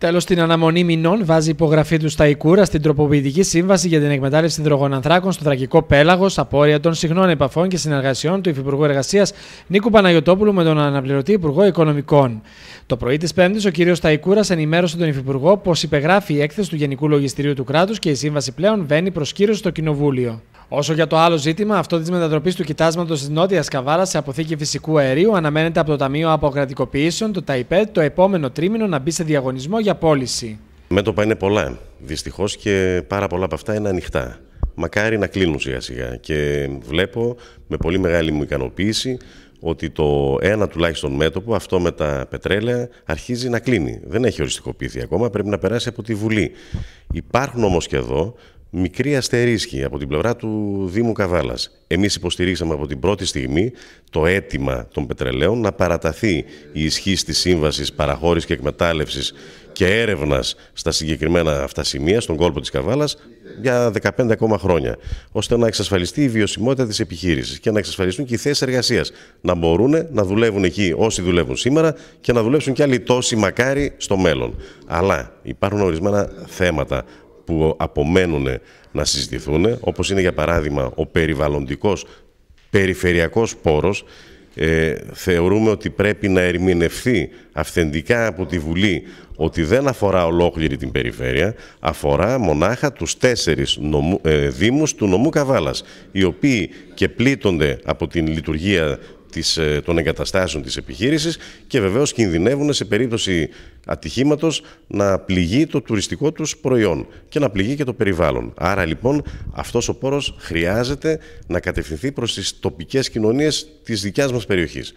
Τέλο, την αναμονή μηνών βάζει υπογραφή του στα Ικούρα στην τροποποιητική σύμβαση για την εκμετάλλευση ανθράκων στο θρακικό πέλαγος, απόρρια των συχνών επαφών και συνεργασιών του Υφυπουργού Εργασίας Νίκου Παναγιοτόπουλου με τον αναπληρωτή Υπουργό Οικονομικών. Το πρωί της Πέμπτης, ο κ. Σταϊκούρας ενημέρωσε τον Υφυπουργό πως υπεγράφει η έκθεση του Γενικού Λογιστηρίου του Κράτους και η σύμβαση πλέον βαίνει προς κύριο στο Κοινοβούλιο. Όσο για το άλλο ζήτημα, αυτό της μετατροπής του κοιτάσματος της Νότιας Καβάρα σε αποθήκη φυσικού αερίου αναμένεται από το Ταμείο Αποκρατικοποιήσεων, το ΤΑΙΠΕΤ, το επόμενο τρίμηνο να μπει σε διαγωνισμό για πώληση. Μέτωπα είναι πολλά. Δυστυχώς και πάρα πολλά από αυτά είναι ανοιχτά. Μακάρι να κλείνουν σιγά σιγά. Και βλέπω με πολύ μεγάλη μου ικανοποίηση ότι το ένα τουλάχιστον μέτωπο, αυτό με τα πετρέλαια, αρχίζει να κλείνει. Δεν έχει οριστικοποιηθεί ακόμα, πρέπει να περάσει από τη Βουλή. Υπάρχουν όμως και εδώ μικρή αστερίσκη από την πλευρά του Δήμου Καβάλας. Εμείς υποστηρίξαμε από την πρώτη στιγμή το αίτημα των πετρελαίων να παραταθεί η ισχύ της σύμβασης παραχώρησης και εκμετάλλευσης και έρευνας στα συγκεκριμένα αυτά σημεία, στον κόλπο της Καβάλας, για 15 ακόμα χρόνια. ώστε να εξασφαλιστεί η βιωσιμότητα της επιχείρησης και να εξασφαλιστούν και οι θέσεις εργασίας. Να μπορούν να δουλεύουν εκεί όσοι δουλεύουν σήμερα και να δουλέψουν κι άλλοι τόσοι μακάρι στο μέλλον. Αλλά υπάρχουν ορισμένα θέματα που απομένουν να συζητηθούν, όπως είναι για παράδειγμα ο περιβαλλοντικός, περιφερειακός πόρος, ε, θεωρούμε ότι πρέπει να ερμηνευθεί αυθεντικά από τη Βουλή ότι δεν αφορά ολόκληρη την περιφέρεια, αφορά μονάχα τους τέσσερις νομού, ε, δήμους του νομού Καβάλας, οι οποίοι και πλήττονται από την λειτουργία της, ε, των εγκαταστάσεων της επιχείρησης και βεβαίως κινδυνεύουν σε περίπτωση ατυχήματος να πληγεί το τουριστικό τους προϊόν και να πληγεί και το περιβάλλον. Άρα λοιπόν αυτός ο πόρος χρειάζεται να κατευθυνθεί προς τις τοπικές κοινωνίες της δικιάς μας περιοχής.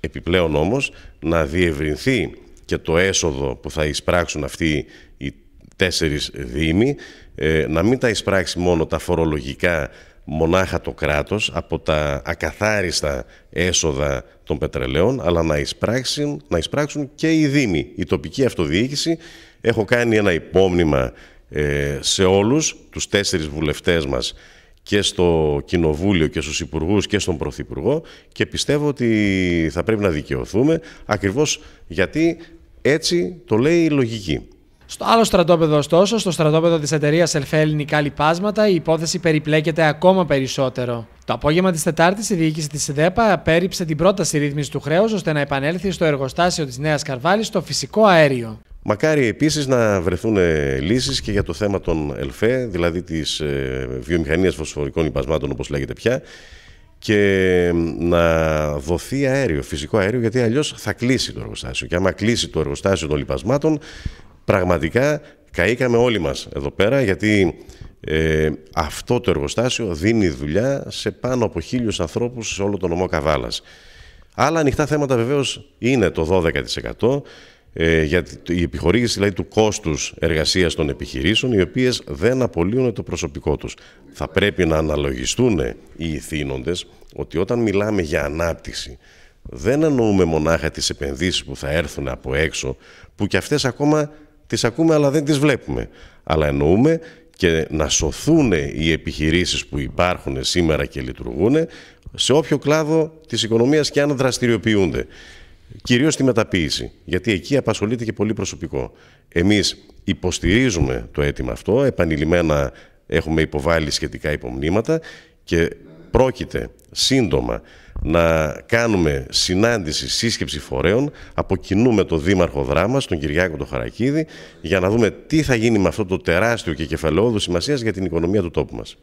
Επιπλέον όμως να διευρυνθεί και το έσοδο που θα εισπράξουν αυτοί οι τέσσερις δήμοι, ε, να μην τα εισπράξει μόνο τα φορολογικά μονάχα το κράτος από τα ακαθάριστα έσοδα των πετρελαίων, αλλά να εισπράξουν, να εισπράξουν και οι Δήμοι, η τοπική αυτοδιοίκηση. Έχω κάνει ένα υπόμνημα ε, σε όλους τους τέσσερις βουλευτές μας και στο Κοινοβούλιο και στους Υπουργούς και στον Πρωθυπουργό και πιστεύω ότι θα πρέπει να δικαιωθούμε ακριβώς γιατί έτσι το λέει η λογική. Στο άλλο στρατόπεδο, ωστόσο, στο στρατόπεδο της εταιρείας Ελληνικά Λιπάσματα, η υπόθεση περιπλέκεται ακόμα περισσότερο. Το απόγευμα της Τετάρτης, η διοίκηση της ΣΥΔΕΠΑ απέρριψε την πρόταση ρύθμισης του χρέους ώστε να επανέλθει στο εργοστάσιο της Νέας Καρβάλης το φυσικό αέριο. Μακάρι επίσης να βρεθούν ε, λύσεις και για το θέμα των ΕΛΦΕ, δηλαδή της ε, βιομηχανίας φωσφορικών λιπασμάτων, όπως λέγεται πια, και να δοθεί αέριο, φυσικό αέριο, γιατί αλλιώς θα κλείσει το εργοστάσιο. Και άμα κλείσει το εργοστάσιο των λιπασμάτων, πραγματικά καήκαμε όλοι μας εδώ πέρα γιατί ε, αυτό το εργοστάσιο δίνει δουλειά σε πάνω από χίλιους ανθρώπους σε όλο το νομό Καβάλας. Άλλα ανοιχτά θέματα βεβαίως είναι το 12% ε, για η επιχορήγηση δηλαδή, του κόστους εργασίας των επιχειρήσεων οι οποίες δεν απολύουν το προσωπικό τους. Θα πρέπει να αναλογιστούν οι ηθήνοντες ότι όταν μιλάμε για ανάπτυξη δεν εννοούμε μονάχα τις επενδύσεις που θα έρθουν από έξω που και αυτές ακόμα τις ακούμε αλλά δεν τις βλέπουμε. Αλλά εννοούμε και να σωθούν οι επιχειρήσεις που υπάρχουν σήμερα και λειτουργούν σε όποιο κλάδο της οικονομίας και αν δραστηριοποιούνται. Κυρίως τη μεταποίηση, γιατί εκεί απασχολείται και πολύ προσωπικό. Εμείς υποστηρίζουμε το αίτημα αυτό, επανειλημμένα έχουμε υποβάλει σχετικά υπομνήματα και πρόκειται σύντομα να κάνουμε συνάντηση, σύσκεψη φορέων από κοινού με τον Δήμαρχο Δράμας, τον Κυριάκο τον Χαρακίδη, για να δούμε τι θα γίνει με αυτό το τεράστιο και κεφαλαιόδο σημασίας για την οικονομία του τόπου μας.